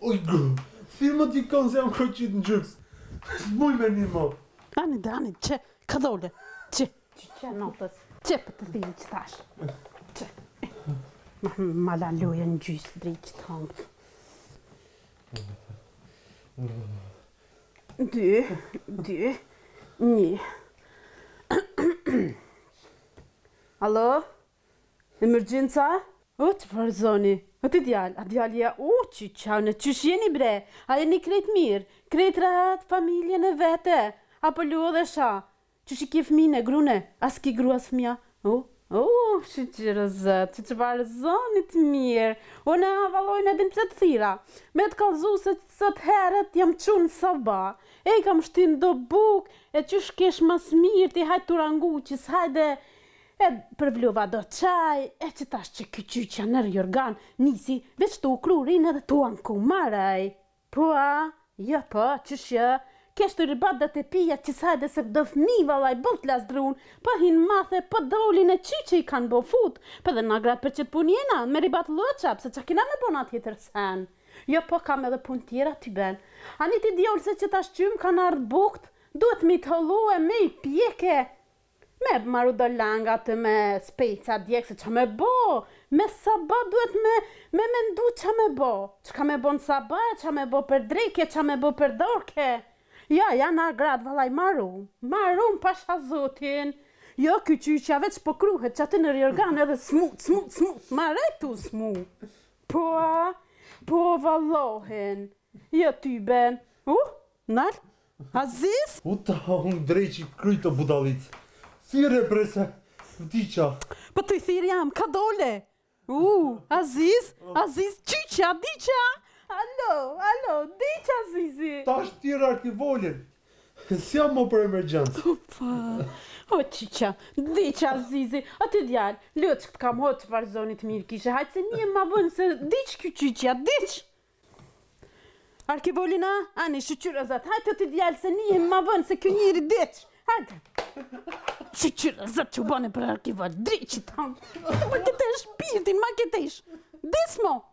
Oj, gru, firma t'i kanë se jam kërë qitë në gjyks. Zbuj me një ma. Ani, Dani, që, ka dole, që. Që që notës, që për të thimi që thash. Që. Mala luja në gjysë drejtë që thangë. Mala luja Alo? Emergjenca? O, që farë zoni? O, të djallë, a djallë ja, o, që qaune, në që shjeni bre? A jeni krejt mirë, krejt rahat, familje në vete? Apo lu dhe sha? Që shi ke fmine, grune? As ki gru as fmia? O, o, që gjërë zëtë, që që varë zonit mirë, o në avalojnë edhe në qëtë thira, me të kalzu se të sëtë herët jam qunë soba, e i kam shtinë do bukë, e që shkesh mas mirë, ti hajtë të rangu, që s'hajde, e përvlova do qaj, e që tash që kë që që nërë nisi, veç të ukrurin edhe të anku maraj. Pua, ja jo po, që shë, jo kesh të ribat dhe të pija që sa edhe se dhe fmi valaj bëllt las drun, pa po hin mathe, pa po dolin e qy që i kanë bo fut, pa po dhe nagrat për që të pun jena, me ribat loqap, se që kina me bonat jetër sen. Jo, po kam edhe pun tjera t'i ben. Ani ti djollë se që ta shqym kanë ardhë bukt, duhet mi të e me i pjeke. Me maru do langa të me spejca djekë se që me bo, me saba duhet me, me mendu që me bo, që ka me bo në saba, që me bo për drejke, që me bo për dorke. Ja, ja, na gratë, valaj, maru. marrum, pasha zotin. Jo, kyqyqa, veç po kruhet, që atë në rjërganë edhe smu, smu, smu, maretu smu. Po, po, valohen, jo ty ben. U, uh, nal, aziz? U ta, un dreqi kryto budalic, si represa, vdiqa. Po të i thirë jam, ka dole. U, uh, aziz, aziz, qyqa, diqa. Alo, alo, di që azizi. Ta është tjera arti volin. Si jam më për emergjensë. Opa, o qiqa, di që azizi. o të djallë, lëtë këtë kam hotë farë zonit mirë kishe. Hajtë se një më vënë se di që kjo qiqa, di që. Arkibolina, ani, shqyra zëtë, hajtë të të djallë se një më vënë se kjo njëri ditë. Hajtë. Shqyra zëtë që bane për arkibolë, dri i tamë. Ma këtë e shpirtin, ma këtë e shpirtin.